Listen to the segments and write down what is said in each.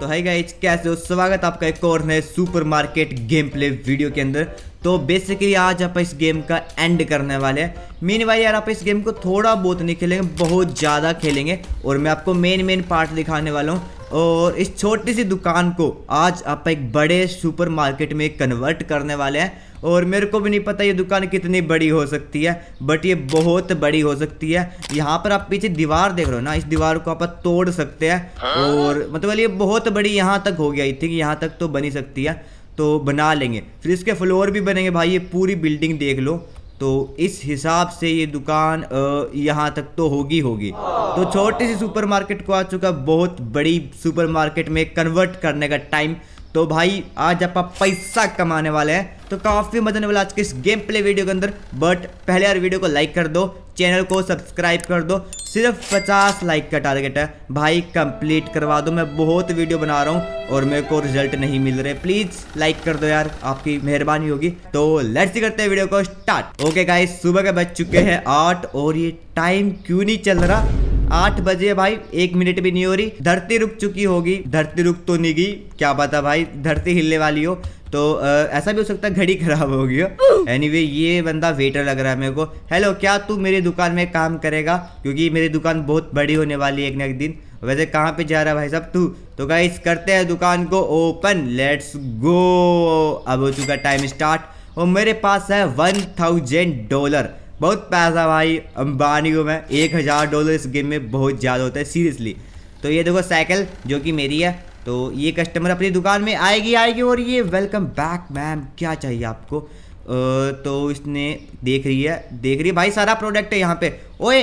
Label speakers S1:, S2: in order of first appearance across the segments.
S1: तो hi guys कैसे हो स्वागत आपका एक और नए supermarket game play video के अंदर तो बेसिकली आज आप इस गेम का एंड करने वाले हैं मीन वाई यार आप इस गेम को थोड़ा बहुत नहीं खेलेंगे बहुत ज़्यादा खेलेंगे और मैं आपको मेन मेन पार्ट दिखाने वाला हूँ और इस छोटी सी दुकान को आज आप एक बड़े सुपरमार्केट में कन्वर्ट करने वाले हैं और मेरे को भी नहीं पता ये दुकान कितनी बड़ी हो सकती है बट ये बहुत बड़ी हो सकती है यहाँ पर आप पीछे दीवार देख रहे हो ना इस दीवार को आप तोड़ सकते हैं हाँ। और मतलब ये बहुत बड़ी यहाँ तक हो गया आई थिंक यहाँ तक तो बनी सकती है तो बना लेंगे फिर इसके फ्लोर भी बनेंगे भाई ये पूरी बिल्डिंग देख लो तो इस हिसाब से ये दुकान यहाँ तक तो होगी होगी तो छोटी सी सुपरमार्केट को आ चुका बहुत बड़ी सुपरमार्केट में कन्वर्ट करने का टाइम तो भाई आज आप पैसा कमाने वाले हैं तो काफ़ी मजा आने वाला आज के इस गेम प्ले वीडियो के अंदर बट पहले यार वीडियो को लाइक कर दो चैनल को सब्सक्राइब कर दो सिर्फ 50 लाइक का टारगेट है भाई कंप्लीट करवा दो मैं बहुत वीडियो बना रहा हूँ और मेरे को रिजल्ट नहीं मिल रहे प्लीज़ लाइक कर दो यार आपकी मेहरबानी होगी तो लेट्स करते हैं वीडियो को स्टार्ट ओके गाइस सुबह के बज चुके हैं आठ और ये टाइम क्यों नहीं चल रहा आठ बजे भाई एक मिनट भी नहीं हो रही धरती रुक चुकी होगी धरती रुक तो नहीं गई क्या पता भाई धरती हिलने वाली हो तो आ, ऐसा भी हो सकता है घड़ी खराब हो गई हो ये बंदा वेटर लग रहा है मेरे को हेलो क्या तू मेरी दुकान में काम करेगा क्योंकि मेरी दुकान बहुत बड़ी होने वाली है एक ना एक दिन वैसे कहाँ पे जा रहा है भाई साहब तू तो गाइस करते हैं दुकान को ओपन लेट्स गो अब हो चुका टाइम स्टार्ट और मेरे पास है वन थाउजेंड डॉलर बहुत पैसा भाई अंबानी को मैं एक हज़ार डॉलर इस गेम में बहुत ज़्यादा होता है सीरियसली तो ये देखो साइकिल जो कि मेरी है तो ये कस्टमर अपनी दुकान में आएगी आएगी और ये वेलकम बैक मैम क्या चाहिए आपको तो इसने देख रही है देख रही है भाई सारा प्रोडक्ट है यहाँ पे ओए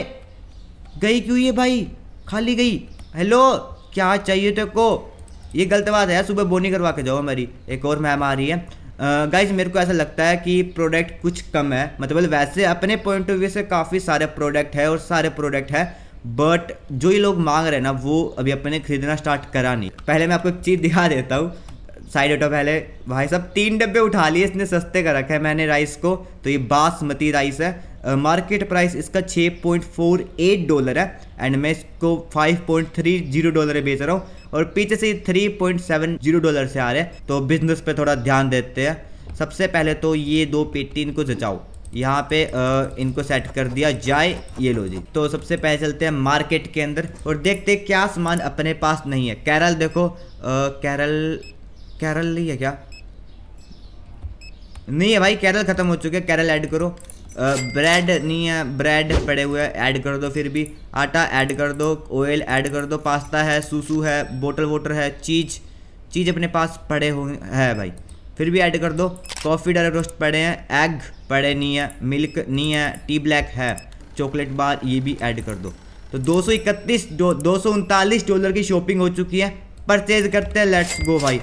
S1: गई क्यों ये भाई खाली गई हेलो क्या चाहिए तेरे को ये गलत बात है सुबह बोनी करवा के जाओ हमारी एक और मैम आ रही है गाइज मेरे को ऐसा लगता है कि प्रोडक्ट कुछ कम है मतलब वैसे अपने पॉइंट ऑफ व्यू से काफ़ी सारे प्रोडक्ट है और सारे प्रोडक्ट है बट जो ये लोग मांग रहे हैं ना वो अभी अपने खरीदना स्टार्ट करा नहीं पहले मैं आपको एक चीज़ दिखा देता हूँ साइड ऑटो पहले भाई साहब तीन डब्बे उठा लिए इसने सस्ते का रखा है मैंने राइस को तो ये बासमती राइस है मार्केट uh, प्राइस इसका 6.48 डॉलर है एंड मैं इसको 5.30 डॉलर बेच रहा हूँ और पीछे से three point seven zero dollar से आ रहे हैं तो बिजनेस पे थोड़ा ध्यान देते हैं सबसे पहले तो ये दो पेटी इनको जचाओ यहाँ पे आ, इनको सेट कर दिया जाए ये लो जी तो सबसे पहले चलते हैं मार्केट के अंदर और देखते क्या सामान अपने पास नहीं है कैरल देखो आ, कैरल कैरल नहीं है क्या नहीं है भाई कैरल ख़त्म हो चुके हैं कैरल ऐड करो ब्रेड नहीं है ब्रेड पड़े हुए ऐड कर दो फिर भी आटा ऐड कर दो ऑयल ऐड कर दो पास्ता है सूसू है बोटल वोटर है चीज़ चीज़ अपने पास पड़े हुए है भाई फिर भी ऐड कर दो कॉफ़ी डर रोस्ट पड़े हैं एग पड़े नहीं है मिल्क नहीं है टी ब्लैक है चॉकलेट बार ये भी ऐड कर दो तो दो सौ इकतीस दो सौ उनतालीस डॉलर की शॉपिंग हो चुकी है परचेज करते हैं लेट्स गो भाई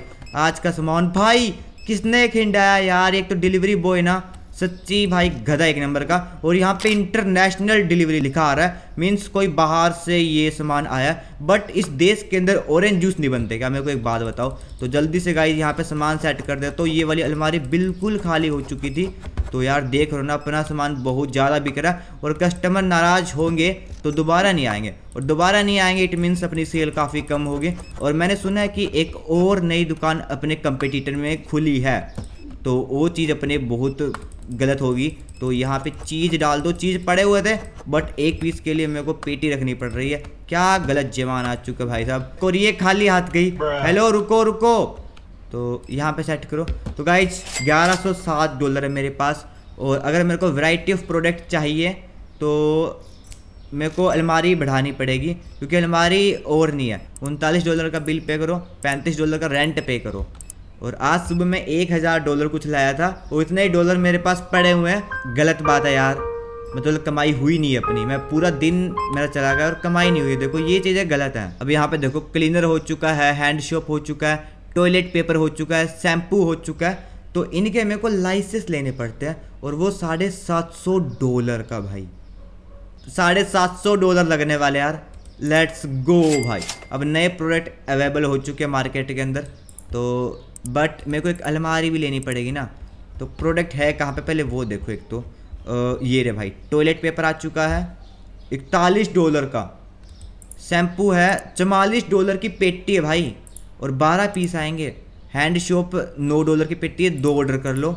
S1: आज का सामान भाई किसने खिंडाया यार एक तो डिलीवरी बॉय ना सच्ची भाई गधा एक नंबर का और यहाँ पे इंटरनेशनल डिलीवरी लिखा आ रहा है मीन्स कोई बाहर से ये सामान आया बट इस देश के अंदर ऑरेंज जूस नहीं बनते क्या मेरे को एक बात बताओ तो जल्दी से गाई यहाँ पे सामान सेट कर दे तो ये वाली अलमारी बिल्कुल खाली हो चुकी थी तो यार देख रहे ना अपना सामान बहुत ज़्यादा बिक रहा है और कस्टमर नाराज़ होंगे तो दोबारा नहीं आएंगे और दोबारा नहीं आएंगे इट मीन्स अपनी सेल काफ़ी कम होगी और मैंने सुना है कि एक और नई दुकान अपने कंपिटिटर में खुली है तो वो चीज़ अपने बहुत गलत होगी तो यहाँ पे चीज़ डाल दो चीज़ पड़े हुए थे बट एक पीस के लिए मेरे को पेटी रखनी पड़ रही है क्या गलत जवान आ चुका भाई साहब और ये खाली हाथ गई हेलो रुको रुको तो यहाँ पे सेट करो तो गाइज 1107 डॉलर है मेरे पास और अगर मेरे को वैरायटी ऑफ प्रोडक्ट चाहिए तो मेरे को अलमारी बढ़ानी पड़ेगी क्योंकि अलमारी और नहीं है उनतालीस डॉलर का बिल पे करो पैंतीस डॉलर का रेंट पे करो और आज सुबह मैं एक हज़ार डॉलर कुछ लाया था और इतने ही डॉलर मेरे पास पड़े हुए हैं गलत बात है यार मतलब कमाई हुई नहीं अपनी मैं पूरा दिन मेरा चला गया और कमाई नहीं हुई देखो ये चीज़ें गलत हैं अब यहाँ पे देखो क्लीनर हो चुका है हैंड शॉप हो चुका है टॉयलेट पेपर हो चुका है शैम्पू हो चुका है तो इनके मेरे को लाइसेंस लेने पड़ते हैं और वो साढ़े सात सौ डॉलर का भाई साढ़े सात सौ डॉलर लगने वाले यार लेट्स गो भाई अब नए प्रोडक्ट अवेलेबल हो चुके हैं मार्केट के अंदर तो बट मेरे को एक अलमारी भी लेनी पड़ेगी ना तो प्रोडक्ट है कहाँ पे पहले वो देखो एक तो आ, ये रे भाई टॉयलेट पेपर आ चुका है इकतालीस डॉलर का शैम्पू है चवालीस डॉलर की पेटी है भाई और बारह पीस आएंगे हैंड शॉप नौ डॉलर की पेटी है दो ऑर्डर कर लो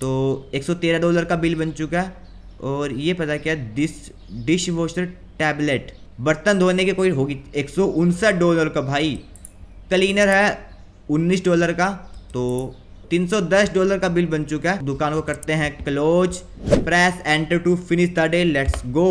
S1: तो एक सौ तेरह डॉलर का बिल बन चुका है और ये पता क्या डिश डिश वॉशर टैबलेट बर्तन धोने के कोई होगी एक सौ उनसठ डॉलर का भाई क्लीनर है 19 डॉलर का तो 310 डॉलर का बिल बन चुका है दुकान को करते हैं close press enter to finish the day let's go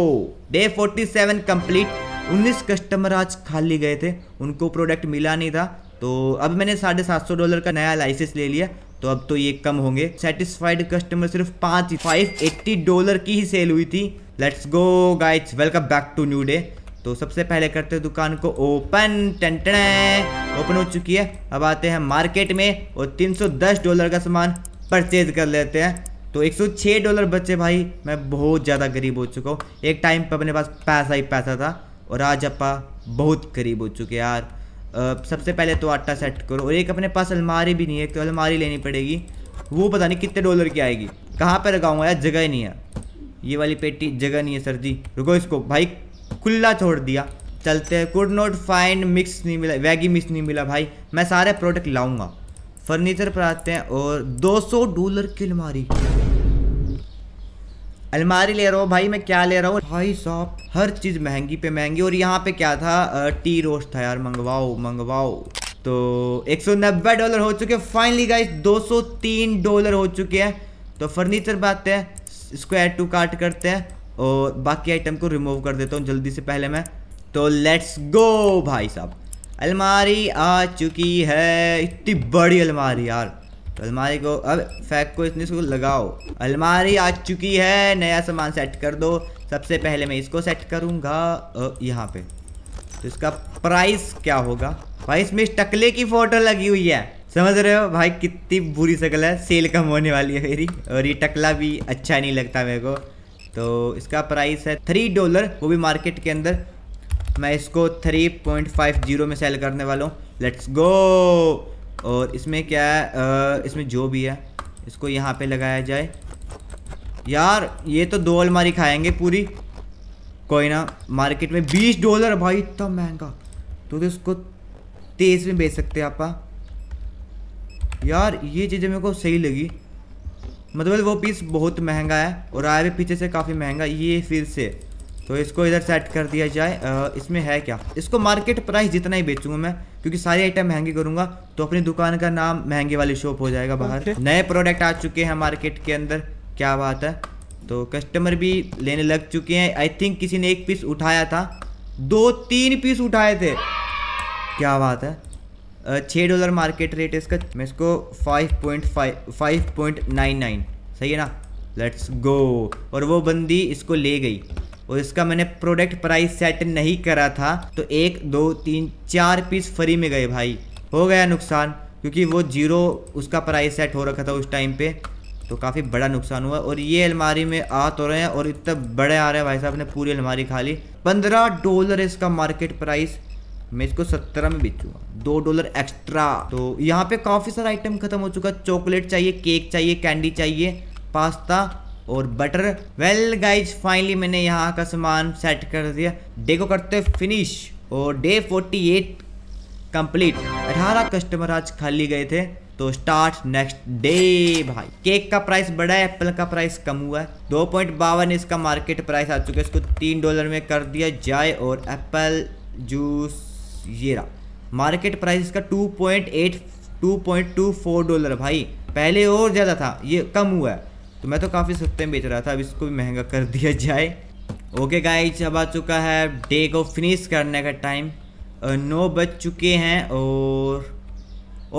S1: day 47 complete 19 customer आज खाली गए थे उनको प्रोडक्ट मिला नहीं था तो अब मैंने साढ़े सात सौ डॉलर का नया लाइसेंस ले लिया तो अब तो ये कम होंगे सेटिस्फाइड कस्टमर सिर्फ पाँच फाइव एट्टी डॉलर की ही सेल हुई थी let's go guys welcome back to new day तो सबसे पहले करते हैं दुकान को ओपन टंटने ओपन हो चुकी है अब आते हैं मार्केट में और 310 डॉलर का सामान परचेज कर लेते हैं तो 106 डॉलर बचे भाई मैं बहुत ज़्यादा गरीब हो चुका हूँ एक टाइम पर अपने पास पैसा ही पैसा था और आज अपा बहुत गरीब हो चुके यार सबसे पहले तो आटा सेट करो और एक अपने पास अलमारी भी नहीं है तो अलमारी लेनी पड़ेगी वो पता नहीं कितने डॉलर की आएगी कहाँ पर लगाऊंगा यार जगह ही नहीं है ये वाली पेटी जगह नहीं है सर जी रुको इसको भाई खुला छोड़ दिया चलते हैं कुड नॉट फाइंड मिक्स नहीं मिला वैगी मिक्स नहीं मिला भाई मैं सारे प्रोडक्ट लाऊंगा फर्नीचर पर आते हैं और 200 डॉलर की अलमारी अलमारी ले रहा हूँ भाई मैं क्या ले रहा हूँ भाई साहब हर चीज़ महंगी पे महंगी और यहाँ पे क्या था टी रोस्ट था यार मंगवाओ मंगवाओ तो एक डॉलर हो चुके फाइनली गाइस दो डॉलर हो चुके हैं तो फर्नीचर पर आते हैं स्क्वायर टू काट करते हैं और बाकी आइटम को रिमूव कर देता हूँ जल्दी से पहले मैं तो लेट्स गो भाई साहब अलमारी आ चुकी है इतनी बड़ी अलमारी यार तो अलमारी को अब फैक को इतनी इसको लगाओ अलमारी आ चुकी है नया सामान सेट कर दो सबसे पहले मैं इसको सेट करूँगा यहाँ पे तो इसका प्राइस क्या होगा भाई इसमें इस टकले की फोटो लगी हुई है समझ रहे हो भाई कितनी बुरी शक्ल है सेल कम होने वाली है मेरी और ये टकला भी अच्छा नहीं लगता मेरे को तो इसका प्राइस है थ्री डॉलर वो भी मार्केट के अंदर मैं इसको थ्री पॉइंट फाइव जीरो में सेल करने वाला हूँ लेट्स गो और इसमें क्या है इसमें जो भी है इसको यहाँ पे लगाया जाए यार ये तो दो अलमारी खाएंगे पूरी कोई ना मार्केट में बीस डॉलर भाई इतना महंगा तो, तो इसको तेईस में बेच सकते हैं हाँ। यार ये चीज़ें मेरे को सही लगी मतलब वो पीस बहुत महंगा है और आया भी पीछे से काफ़ी महंगा ये फिर से तो इसको इधर सेट कर दिया जाए इसमें है क्या इसको मार्केट प्राइस जितना ही बेचूंगा मैं क्योंकि सारे आइटम महंगे करूंगा तो अपनी दुकान का नाम महंगे वाली शॉप हो जाएगा बाहर okay. नए प्रोडक्ट आ चुके हैं मार्केट के अंदर क्या बात है तो कस्टमर भी लेने लग चुके हैं आई थिंक किसी ने एक पीस उठाया था दो तीन पीस उठाए थे क्या बात है छः डॉलर मार्केट रेट है इसका मैं इसको five point five five point nine nine सही है ना लेट्स गो और वो बंदी इसको ले गई और इसका मैंने प्रोडक्ट प्राइस सेट नहीं करा था तो एक दो तीन चार पीस फ्री में गए भाई हो गया नुकसान क्योंकि वो जीरो उसका प्राइस सेट हो रखा था उस टाइम पे तो काफ़ी बड़ा नुकसान हुआ और ये अलमारी में आ तो रहे हैं और इतना बड़े आ रहे हैं भाई साहब ने पूरी अलमारी खा ली पंद्रह डॉलर इसका मार्केट प्राइस मैं इसको सत्रह में बेचूंगा दो डॉलर एक्स्ट्रा तो यहाँ पे काफ़ी सारा आइटम खत्म हो चुका है चॉकलेट चाहिए केक चाहिए कैंडी चाहिए पास्ता और बटर वेल गाइज फाइनली मैंने यहाँ का सामान सेट कर दिया डे को करते फिनिश और डे फोर्टी एट कंप्लीट अठारह कस्टमर आज खाली गए थे तो स्टार्ट नेक्स्ट डे भाई केक का प्राइस बढ़ा है एप्पल का प्राइस कम हुआ है दो पॉइंट बावन इसका मार्केट प्राइस आ चुका है इसको तीन डॉलर में कर दिया जाए और एप्पल जूस ये रहा मार्केट प्राइस इसका two point eight two point two four dollar भाई पहले और ज़्यादा था ये कम हुआ है तो मैं तो काफ़ी सस्ते में बेच रहा था अब इसको भी महंगा कर दिया जाए ओके गाइज अब आ चुका है डे को फिनिश करने का टाइम नौ बज चुके हैं और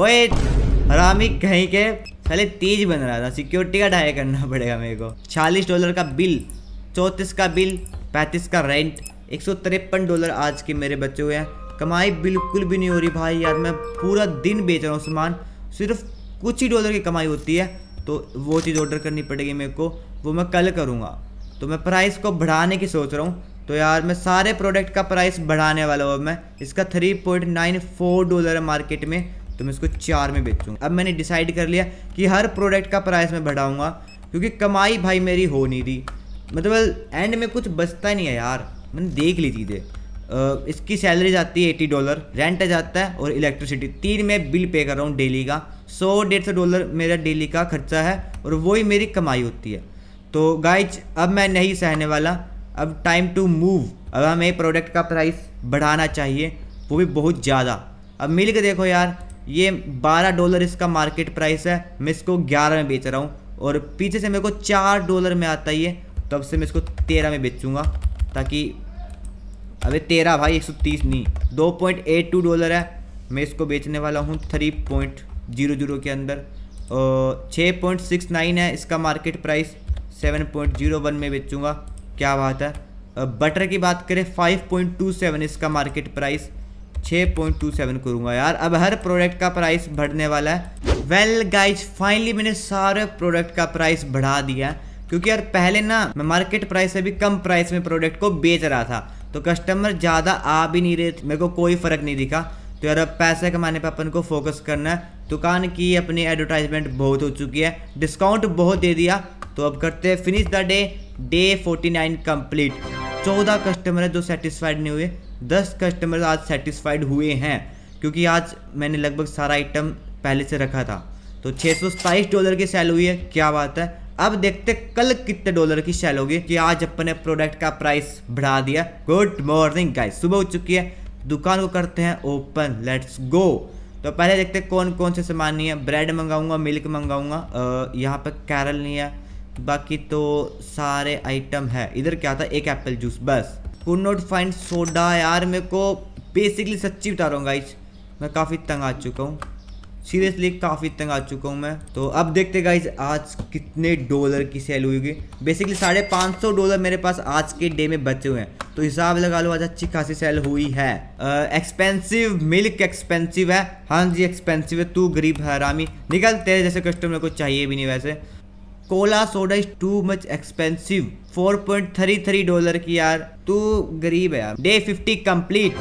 S1: ओए हरामी कहीं के पहले तेज बन रहा था सिक्योरिटी का डाई करना पड़ेगा मेरे को चालीस डॉलर का बिल चौंतीस का बिल पैंतीस का रेंट एक डॉलर आज के मेरे बचे हुए हैं कमाई बिल्कुल भी नहीं हो रही भाई यार मैं पूरा दिन बेच रहा हूँ सामान सिर्फ कुछ ही डॉलर की कमाई होती है तो वो चीज़ ऑर्डर करनी पड़ेगी मेरे को वो मैं कल करूँगा तो मैं प्राइस को बढ़ाने की सोच रहा हूँ तो यार मैं सारे प्रोडक्ट का प्राइस बढ़ाने वाला हूँ मैं इसका three point nine four dollar है मार्केट में तो मैं इसको चार में बेचूँगा अब मैंने डिसाइड कर लिया कि हर प्रोडक्ट का प्राइस मैं बढ़ाऊँगा क्योंकि कमाई भाई मेरी हो नहीं रही मतलब एंड में कुछ बचता नहीं है यार मैंने देख ली चीज़ें इसकी सैलरी जाती है एटी डॉलर रेंट जाता है और इलेक्ट्रिसिटी तीन मैं बिल पे कर रहा हूँ डेली का सौ डेढ़ सौ डॉलर मेरा डेली का खर्चा है और वही मेरी कमाई होती है तो गाइज अब मैं नहीं सहने वाला अब टाइम टू मूव अब हमें प्रोडक्ट का प्राइस बढ़ाना चाहिए वो भी बहुत ज़्यादा अब मिल के देखो यार ये बारह डॉलर इसका मार्केट प्राइस है मैं इसको ग्यारह में बेच रहा हूँ और पीछे से मेरे को चार डॉलर में आता ही है तब तो से मैं इसको तेरह में बेचूँगा ताकि अबे तेरह भाई एक सौ तीस नहीं दो पॉइंट एट टू डॉलर है मैं इसको बेचने वाला हूँ थ्री पॉइंट जीरो जीरो के अंदर छः पॉइंट सिक्स नाइन है इसका market price seven point zero one में बेचूँगा क्या बात है बटर की बात करें फाइव पॉइंट टू सेवन इसका मार्केट प्राइस छः पॉइंट टू सेवन करूँगा यार अब हर प्रोडक्ट का प्राइस बढ़ने वाला है वेल गाइज फाइनली मैंने सारे प्रोडक्ट का प्राइस बढ़ा दिया क्योंकि यार पहले ना मैं मार्केट प्राइस से भी कम प्राइस में प्रोडक्ट को बेच रहा था तो कस्टमर ज़्यादा आ भी नहीं रहे मेरे को कोई फ़र्क नहीं दिखा तो यार अब पैसे कमाने पर अपन को फोकस करना है दुकान की अपनी एडवर्टाइजमेंट बहुत हो चुकी है डिस्काउंट बहुत दे दिया तो अब करते हैं finish the day day 49 complete 14 customer है जो सेटिस्फाइड नहीं हुए 10 कस्टमर आज सेटिस्फाइड हुए हैं क्योंकि आज मैंने लगभग सारा आइटम पहले से रखा था तो छः डॉलर की सेल हुई है क्या बात है अब देखते कल कितने डॉलर की सेल होगी कि आज अपने प्रोडक्ट का प्राइस बढ़ा दिया गुड मॉर्निंग गाइस सुबह हो चुकी है दुकान को करते हैं ओपन लेट्स गो तो पहले देखते हैं कौन कौन से सामान नहीं है ब्रेड मंगाऊंगा मिल्क मंगाऊंगा यहाँ पर कैरल नहीं है बाकी तो सारे आइटम है इधर क्या था एक एप्पल जूस बस कुड नॉट फाइंड सोडा यार मेरे को बेसिकली सच्ची बता रहा हूँ गाइज मैं काफ़ी तंग आ चुका हूँ सीरियसली काफ़ी तंग आ चुका हूँ मैं तो अब देखते गाइज आज कितने डॉलर की सेल हुई बेसिकली साढ़े पाँच सौ डॉलर मेरे पास आज के डे में बचे हुए हैं तो हिसाब लगा लो आज अच्छी खासी सेल हुई है एक्सपेंसिव मिल्क एक्सपेंसिव है हाँ जी एक्सपेंसिव है तू गरीब हरामी निकल तेरे जैसे कस्टमर को चाहिए भी नहीं वैसे cola soda is too much expensive four point three three dollar की यार तू गरीब है यार डे फिफ्टी कंप्लीट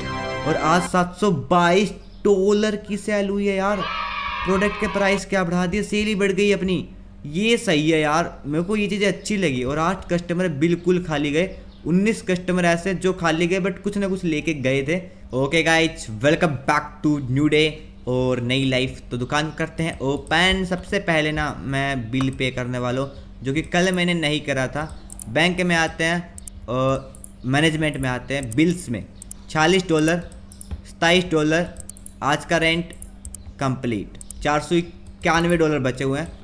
S1: और आज सात सौ बाईस डॉलर की सेल हुई है यार प्रोडक्ट के प्राइस क्या बढ़ा दिए सेल ही बढ़ गई अपनी ये सही है यार मेरे को ये चीज़ें अच्छी लगी और आठ कस्टमर बिल्कुल खाली गए उन्नीस कस्टमर ऐसे जो खाली गए बट कुछ ना कुछ लेके गए थे okay guys welcome back to new day और नई लाइफ तो दुकान करते हैं ओपन सबसे पहले ना मैं बिल पे करने वालों जो कि कल मैंने नहीं करा था बैंक में आते हैं और मैनेजमेंट में आते हैं बिल्स में छालीस डॉलर सताईस डॉलर आज का रेंट कंप्लीट चार सौ इक्यानवे डॉलर बचे हुए हैं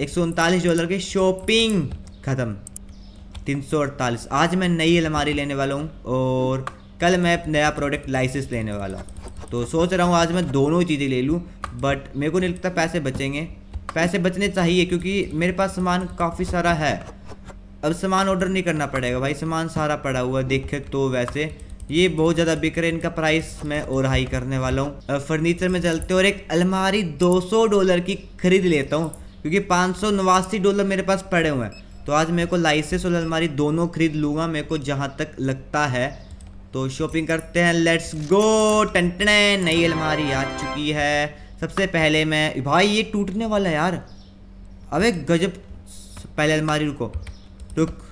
S1: एक सौ उनतालीस डॉलर के शॉपिंग ख़त्म तीन सौ अड़तालीस आज मैं नई अलमारी लेने वाला हूँ और कल मैं नया प्रोडक्ट लाइसेंस लेने वाला हूँ तो सोच रहा हूँ आज मैं दोनों चीज़ें ले लूँ बट मेरे को नहीं लगता पैसे बचेंगे पैसे बचने चाहिए क्योंकि मेरे पास सामान काफ़ी सारा है अब सामान ऑर्डर नहीं करना पड़ेगा भाई सामान सारा पड़ा हुआ देखे तो वैसे ये बहुत ज़्यादा बिक रहे हैं इनका प्राइस मैं और हाई करने वाला हूँ फर्नीचर में चलते और एक अलमारी 200 डॉलर की खरीद लेता हूँ क्योंकि पाँच डॉलर मेरे पास पड़े हुए हैं तो आज मेरे को लाइसेंस और अलमारी दोनों खरीद लूँगा मेरे को जहाँ तक लगता है तो शॉपिंग करते हैं लेट्स गो टंटने नई अलमारी आ चुकी है सबसे पहले मैं भाई ये टूटने वाला यार अबे गजब पहले अलमारी रुको रुक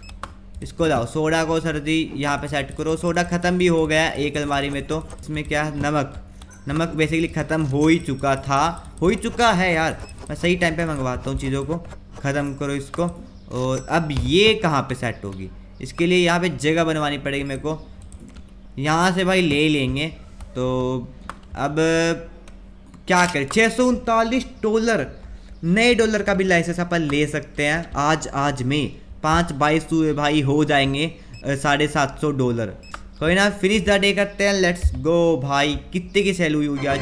S1: इसको लाओ सोडा को सर जी यहाँ पे सेट करो सोडा ख़त्म भी हो गया एक अलमारी में तो इसमें क्या है नमक नमक बेसिकली ख़त्म हो ही चुका था हो ही चुका है यार मैं सही टाइम पे मंगवाता हूँ चीज़ों को ख़त्म करो इसको और अब ये कहाँ पे सेट होगी इसके लिए यहाँ पे जगह बनवानी पड़ेगी मेरे को यहाँ से भाई ले लेंगे तो अब क्या करें छः सौ उनतालीस डॉलर नए डॉलर का भी लाइसेंस अपन ले सकते हैं आज आज में पाँच बाईस हुए भाई हो जाएंगे साढ़े सात सौ डॉलर कोई ना फिनिश द डे करते हैं लेट्स गो भाई कितने की सेल हुई होगी आज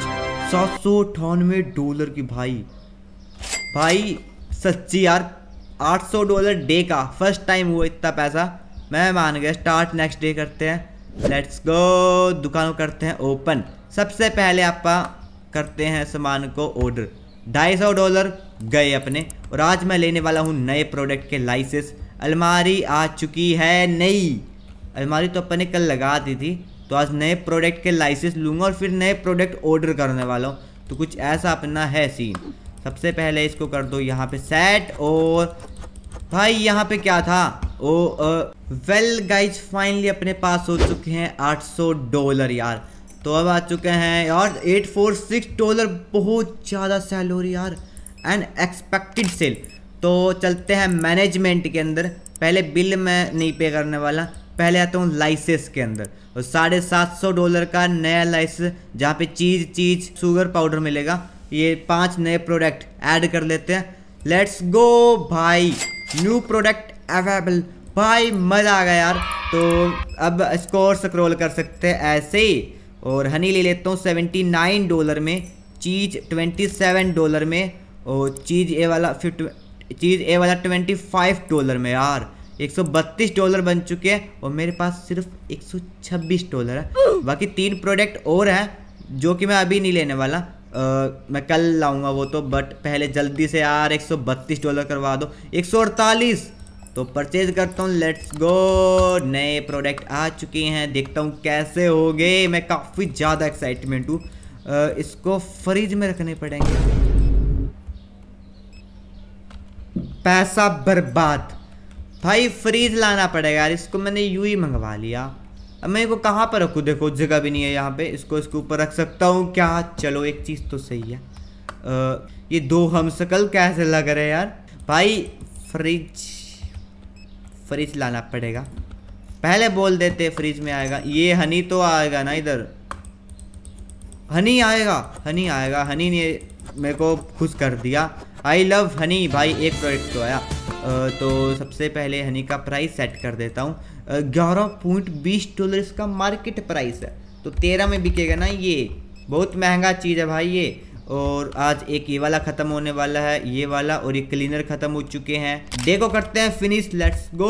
S1: सात सौ अठानवे डॉलर की भाई भाई सच्ची यार आठ सौ डॉलर डे का फर्स्ट टाइम हुआ इतना पैसा मैं मान गया स्टार्ट नेक्स्ट डे करते हैं लेट्स गो दुकान करते हैं ओपन सबसे पहले आप करते हैं सामान को ऑर्डर ढाई सौ डॉलर गए अपने और आज मैं लेने वाला हूँ नए प्रोडक्ट के लाइसेंस अलमारी आ चुकी है नई अलमारी तो अपन ने कल लगा दी थी तो आज नए प्रोडक्ट के लाइसेंस लूँगा और फिर नए प्रोडक्ट ऑर्डर करने वाला हूँ तो कुछ ऐसा अपना है सीन सबसे पहले इसको कर दो यहाँ पे सेट और भाई यहाँ पे क्या था ओ वेल गाइज फाइनली अपने पास हो चुके हैं 800 डॉलर यार तो अब आ चुके हैं यार 846 डॉलर बहुत ज़्यादा सेल हो रही यार एंड एक्सपेक्टेड सेल तो चलते हैं मैनेजमेंट के अंदर पहले बिल मैं नहीं पे करने वाला पहले आता हूँ लाइसेंस के अंदर और साढ़े सात सौ डॉलर का नया लाइसेंस जहाँ पे चीज़ चीज शुगर पाउडर मिलेगा ये पांच नए प्रोडक्ट ऐड कर लेते हैं लेट्स गो भाई न्यू प्रोडक्ट अवेलेबल भाई मज़ा आ गया यार तो अब स्कोर स्क्रोल कर सकते हैं ऐसे ही और हनी ले लेता हूँ सेवेंटी नाइन डॉलर में चीज ट्वेंटी सेवन डॉलर में और चीज़ ये वाला फिफ्ट चीज़ ए वाला ट्वेंटी फाइव डॉलर में यार एक सौ बत्तीस डॉलर बन चुके हैं और मेरे पास सिर्फ एक सौ छब्बीस डॉलर है बाकी तीन प्रोडक्ट और हैं जो कि मैं अभी नहीं लेने वाला आ, मैं कल लाऊंगा वो तो बट पहले जल्दी से यार एक सौ बत्तीस डॉलर करवा दो एक सौ अड़तालीस तो परचेज करता हूँ लेट्स गो नए प्रोडक्ट आ चुके हैं देखता हूँ कैसे हो गए मैं काफ़ी ज़्यादा एक्साइटमेंट हूँ इसको फ्रिज में रखने पड़ेंगे पैसा बर्बाद भाई फ्रीज लाना पड़ेगा यार इसको मैंने यू ही मंगवा लिया अब मैं इसको कहाँ पर रखूँ देखो जगह भी नहीं है यहाँ पे इसको इसके ऊपर रख सकता हूँ क्या चलो एक चीज़ तो सही है आ, ये दो हम शकल कैसे लग रहे यार भाई फ्रिज फ्रिज लाना पड़ेगा पहले बोल देते फ्रिज में आएगा ये हनी तो आएगा ना इधर हनी आएगा हनी आएगा हनी ने मेरे को खुश कर दिया आई लव हनी भाई एक प्रोडक्ट तो आया तो सबसे पहले हनी का प्राइस सेट कर देता हूँ ग्यारह पॉइंट बीस डॉलर इसका मार्केट प्राइस है तो तेरह में बिकेगा ना ये बहुत महंगा चीज़ है भाई ये और आज एक ये वाला ख़त्म होने वाला है ये वाला और ये क्लीनर ख़त्म हो चुके हैं देखो करते हैं फिनिश लेट्स गो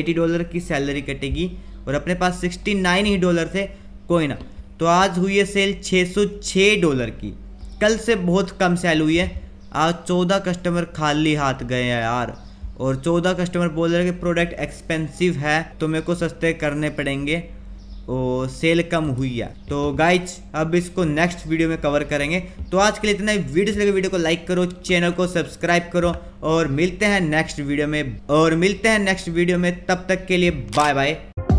S1: 80 डॉलर की सैलरी कटेगी और अपने पास 69 ही डॉलर थे कोई ना तो आज हुई है सेल 606 डॉलर की कल से बहुत कम सेल हुई है आज चौदह कस्टमर खाली हाथ गए हैं यार और चौदह कस्टमर बोल रहे हैं कि प्रोडक्ट एक्सपेंसिव है तो मेरे को सस्ते करने पड़ेंगे और सेल कम हुई है तो गाइज अब इसको नेक्स्ट वीडियो में कवर करेंगे तो आज के लिए इतना ही वीडियो से लगे वीडियो को लाइक करो चैनल को सब्सक्राइब करो और मिलते हैं नेक्स्ट वीडियो में और मिलते हैं नेक्स्ट वीडियो में तब तक के लिए बाय बाय